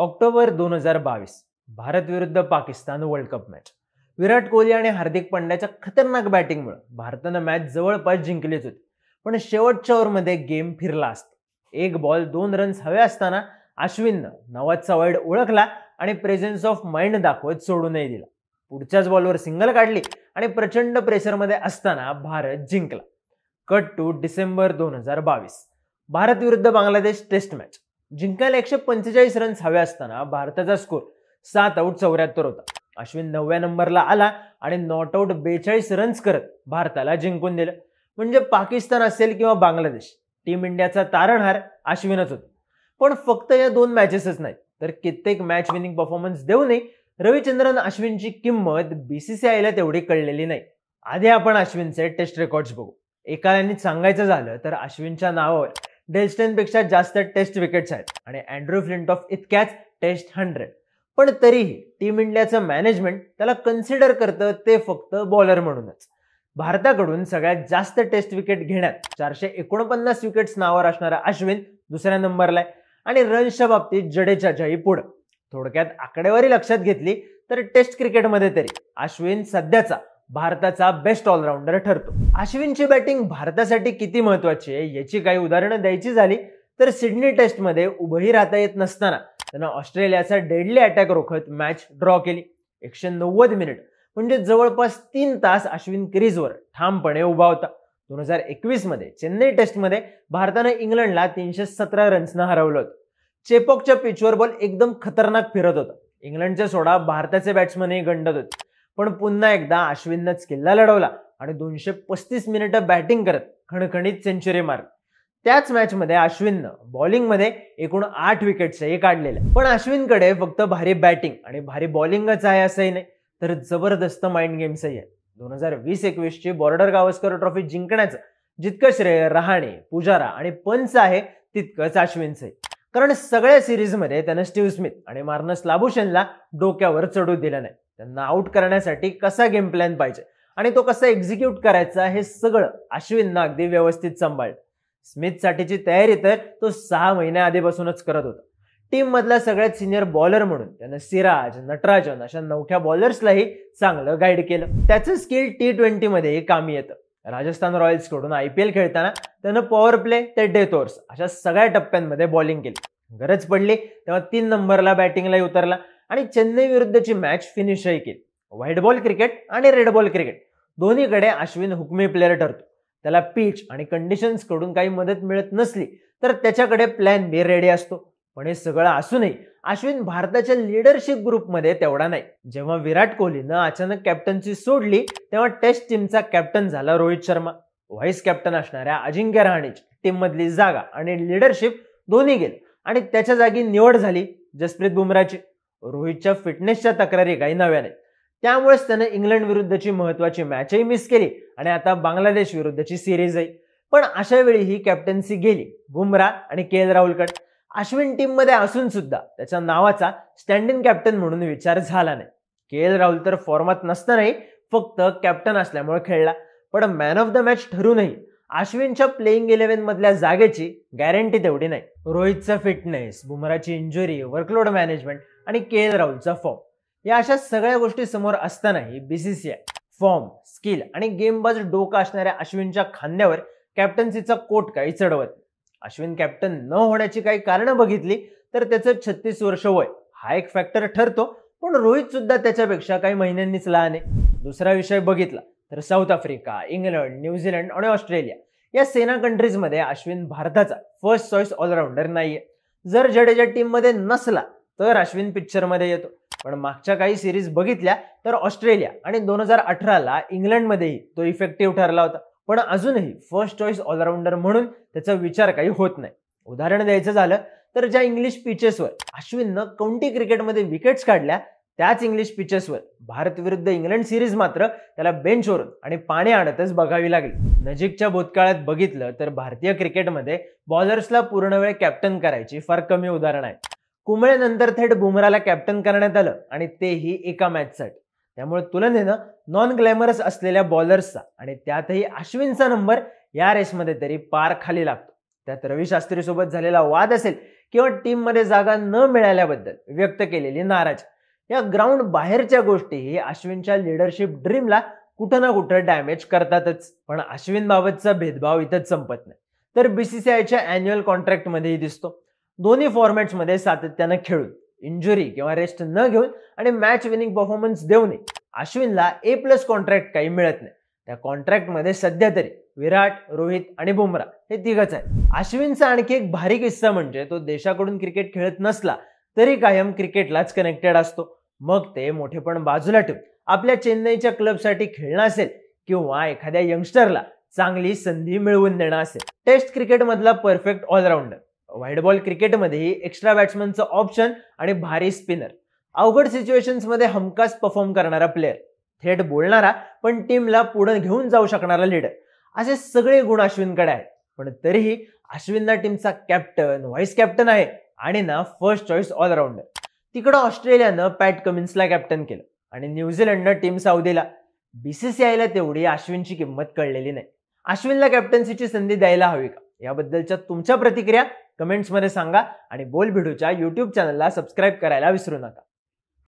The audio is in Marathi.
ऑक्टोबर दोन हजार बावीस भारत विरुद्ध Pakistan world cup match Virat Kohli आणि हार्दिक पांड्याच्या खतरनाक बॅटिंगमुळे भारतानं मॅच जवळपास जिंकलीच होती पण शेवटच्या ओव्हरमध्ये गेम फिरला असत एक बॉल दोन रन्स हवे असताना अश्विननं नवाजचा वाईड ओळखला आणि प्रेझेन्स ऑफ माइंड दाखवत सोडूनही नाही दिला पुढच्याच बॉलवर सिंगल काढली आणि प्रचंड प्रेशरमध्ये असताना भारत जिंकला कट टू डिसेंबर दोन हजार बावीस भारत विरुद्ध बांगलादेश टेस्ट मॅच जिंकायला एकशे पंचेचाळीस रन्स हवे असताना भारताचा स्कोर सात आऊट चौऱ्याहत्तर होता अश्विन नवव्या नंबरला आला आणि नॉट आऊट बेचाळीस रन्स करत भारताला जिंकून दिलं म्हणजे पाकिस्तान असेल किंवा बांगलादेश टीम इंडियाचा तारणहार अश्विनच होता पण फक्त या दोन मॅचेसच नाही तर कित्येक मॅच विनिंग परफॉर्मन्स देऊनही रविचंद्रन अश्विनची किंमत बीसीसीआयला तेवढी कळलेली नाही आधी आपण अश्विनचे टेस्ट रेकॉर्ड्स बघू एकाला सांगायचं झालं तर अश्विनच्या नावावर डेल्स्टेनपेक्षा जास्त टेस्ट विकेट्स आहेत आणि अँड्रू फ्लिंटॉफ इतक्याच टेस्ट हंड्रेड पण तरीही टीम इंडियाचं मॅनेजमेंट त्याला कन्सिडर करतं ते फक्त बॉलर म्हणूनच भारताकडून सगळ्यात जास्त टेस्ट विकेट घेण्यात चारशे एकोणपन्नास विकेट्स नावावर असणारा अश्विन दुसऱ्या नंबरला आहे आणि रन्सच्या बाबतीत जडेजाच्याही पुढं थोडक्यात आकडेवारी लक्षात घेतली तर टेस्ट क्रिकेटमध्ये तरी अश्विन सध्याचा भारताचा बेस्ट ऑलराउंडर ठरतो अश्विनची बॅटिंग भारतासाठी किती महत्वाची आहे याची काही उदाहरणं द्यायची झाली तर सिडनी टेस्टमध्ये उभंही राहता येत नसताना त्यानं ऑस्ट्रेलियाचा डेडली अटॅक रोखत मॅच ड्रॉ केली एकशे नव्वद मिनिट म्हणजे जवळपास तीन तास अश्विन क्रीजवर ठामपणे उभा होता दोन हजार एकवीसमध्ये चेन्नई टेस्टमध्ये भारतानं इंग्लंडला तीनशे सतरा रन्सनं हरवलं होतं चेपॉकच्या पिचवर बॉल एकदम खतरनाक फिरत होता इंग्लंडच्या सोडा भारताचे बॅट्समनही गंडत होते पण पुन्हा एकदा अश्विननंच किल्ला लढवला आणि दोनशे पस्तीस मिनिटं बॅटिंग करत खणखणीत सेंचुरी मार त्याच मॅचमध्ये अश्विननं बॉलिंगमध्ये एकूण आठ विकेटसही काढलेल्या पण अश्विनकडे फक्त भारी बॅटिंग आणि भारी बॉलिंगच आहे असंही नाही तर जबरदस्त माइंड गेम्सही आहे दोन हजार वीस ची बॉर्डर गावस्कर ट्रॉफी जिंकण्याचं जितकं श्रेय रहाणे पुजारा आणि पंच आहे तितकंच अश्विनचं कारण सगळ्या सिरीजमध्ये त्यानं स्टीव्ह स्मिथ आणि मार्नस लाबुशनला डोक्यावर चढू दिलं नाही त्यांना आऊट करण्यासाठी कसा गेम प्लॅन पाहिजे आणि तो कसा एक्झिक्यूट करायचा हे सगळं अश्विनना अगदी व्यवस्थित सांभाळलं स्मिथसाठीची तयारी तर तो सहा आधीपासूनच करत होता टीममधला सगळ्यात सिनियर बॉलर म्हणून त्यानं सिराज नटराजन अशा नवख्या बॉलर्सलाही चांगलं गाईड केलं त्याचं स्किल टी ट्वेंटीमध्येही कामी येतं राजस्थान कडून आय पी एल खेळताना त्यानं पॉवर प्ले ते डेथ ओव्हर्स अशा सगळ्या टप्प्यांमध्ये बॉलिंग केली गरज पडली तेव्हा तीन नंबरला बॅटिंगलाही उतरला आणि चेन्नई विरुद्धची मॅच फिनिशही केली व्हाईट बॉल क्रिकेट आणि रेड बॉल क्रिकेट दोन्हीकडे अश्विन हुकमी प्लेअर ठरतो त्याला पिच आणि कंडिशन्सकडून काही मदत मिळत नसली तर त्याच्याकडे प्लॅन बी रेडी असतो पण हे सगळं असूनही अश्विन भारताच्या लिडरशिप ग्रुपमध्ये तेवढा नाही जेव्हा विराट कोहलीनं अचानक कॅप्टन्सी सोडली तेव्हा टेस्ट टीमचा कॅप्टन झाला रोहित शर्मा व्हाईस कॅप्टन असणाऱ्या अजिंक्य रहाणेची टीममधली जागा आणि लिडरशिप दोन्ही गेली आणि त्याच्या जागी निवड झाली जसप्रीत बुमराची रोहितच्या फिटनेसच्या तक्रारी काही नव्या नाही त्यामुळेच त्यानं इंग्लंड विरुद्धची महत्वाची मॅचही मिस केली आणि आता बांगलादेश विरुद्धची सिरीजही पण अशा वेळी ही कॅप्टन्सी गेली बुमरा आणि के एल राहुलकडे अश्विन टीममध्ये असून सुद्धा त्याच्या नावाचा स्टँडिंग कॅप्टन म्हणून विचार झाला नाही के एल राहुल तर फॉर्मात नसतानाही फक्त कॅप्टन असल्यामुळे खेळला पण मॅन ऑफ द मॅच ठरूनही अश्विनच्या प्लेईंग इलेव्हन मधल्या जागेची गॅरंटी तेवढी नाही रोहितचा फिटनेस बुमराची इंजुरी वर्कलोड मॅनेजमेंट आणि के एल राहुलचा फॉर्म या अशा सगळ्या गोष्टी समोर असतानाही बीसीसीआय फॉर्म स्किल आणि गेमबाज डोकं असणाऱ्या अश्विनच्या खांद्यावर कॅप्टन्सीचा कोट काही चढवत अश्विन कॅप्टन न होण्याची काही कारणं बघितली तर त्याचं छत्तीस वर्ष वय हा एक फॅक्टर ठरतो पण रोहित सुद्धा त्याच्यापेक्षा काही महिन्यांनीच लहान आहे दुसरा विषय बघितला तर साऊथ आफ्रिका इंग्लंड न्यूझीलंड आणि ऑस्ट्रेलिया या सेना कंट्रीजमध्ये अश्विन भारताचा फर्स्ट चॉईस ऑलराऊंडर नाहीये जर जडेजा टीममध्ये नसला तर अश्विन पिक्चरमध्ये येतो पण मागच्या काही सिरीज बघितल्या तर ऑस्ट्रेलिया आणि दोन हजार अठराला इंग्लंडमध्येही तो इफेक्टिव्ह ठरला होता पण अजूनही फर्स्ट चॉईस ऑलराऊंडर म्हणून त्याचा विचार काही होत नाही उदाहरण द्यायचं झालं तर ज्या इंग्लिश पिचेसवर अश्विननं काउंटी क्रिकेटमध्ये विकेट्स काढल्या त्याच इंग्लिश पिचेसवर भारत विरुद्ध इंग्लंड सिरीज मात्र त्याला बेंचवरून आणि पाणी आणतच बघावी लागली नजीकच्या भूतकाळात बघितलं तर भारतीय क्रिकेटमध्ये बॉलर्सला पूर्ण वेळ कॅप्टन करायची फार कमी उदाहरण आहे नंतर थेट बुमराला कॅप्टन करण्यात आलं आणि तेही एका मॅचसाठी त्यामुळे तुलनेनं नॉन ग्लॅमरस असलेल्या बॉलर्सचा आणि त्यातही अश्विनचा नंबर या रेसमध्ये तरी पार खाली लागतो त्यात रवी शास्त्रीसोबत झालेला वाद असेल किंवा टीममध्ये जागा न मिळाल्याबद्दल व्यक्त केलेली नाराज या ग्राउंड बाहेरच्या गोष्टी ही अश्विनच्या लिडरशिप ड्रीमला कुठं ना कुठं डॅमेज करतातच पण अश्विनबाबतचा भेदभाव इथंच संपत नाही तर बीसीसीआयच्या अॅन्युअल कॉन्ट्रॅक्टमध्येही दिसतो दोन्ही फॉर्मॅट्समध्ये सातत्यानं खेळून इंजुरी किंवा रेस्ट न घेऊन आणि मॅच विनिंग परफॉर्मन्स देऊन अश्विनला ए प्लस कॉन्ट्रॅक्ट काही मिळत नाही त्या कॉन्ट्रॅक्टमध्ये सध्या तरी विराट रोहित आणि बुमरा हे तिघच आहेत अश्विनचा आणखी एक भारी किस्सा म्हणजे तो देशाकडून क्रिकेट खेळत नसला तरी कायम क्रिकेटलाच कनेक्टेड असतो मग ते मोठेपण बाजूला ठेवून आपल्या चेन्नईच्या क्लबसाठी खेळणं असेल किंवा एखाद्या यंगस्टरला चांगली संधी मिळवून देणं असेल टेस्ट क्रिकेटमधला परफेक्ट ऑलराऊंडर व्हाईट बॉल क्रिकेटमध्येही एक्स्ट्रा बॅट्समनचं ऑप्शन आणि भारी स्पिनर अवघड मध्ये हमखास परफॉर्म करणारा प्लेअर थेट बोलणारा पण टीमला पुढे घेऊन जाऊ शकणारा लीडर असे सगळे गुण अश्विनकडे आहेत पण तरीही अश्विनना टीमचा कॅप्टन व्हाईस कॅप्टन आहे आणि ना फर्स्ट चॉईस ऑलराऊंडर तिकडं ऑस्ट्रेलियानं पॅट कमिन्सला कॅप्टन केलं आणि न्यूझीलंडनं टीम साऊदीला बीसीसीआयला तेवढी अश्विनची किंमत कळलेली नाही अश्विनला कॅप्टन्सीची संधी द्यायला हवी का याबद्दलच्या तुमच्या प्रतिक्रिया कमेंट्समध्ये सांगा आणि बोल भिडूच्या यूट्यूब चॅनलला सबस्क्राईब करायला विसरू नका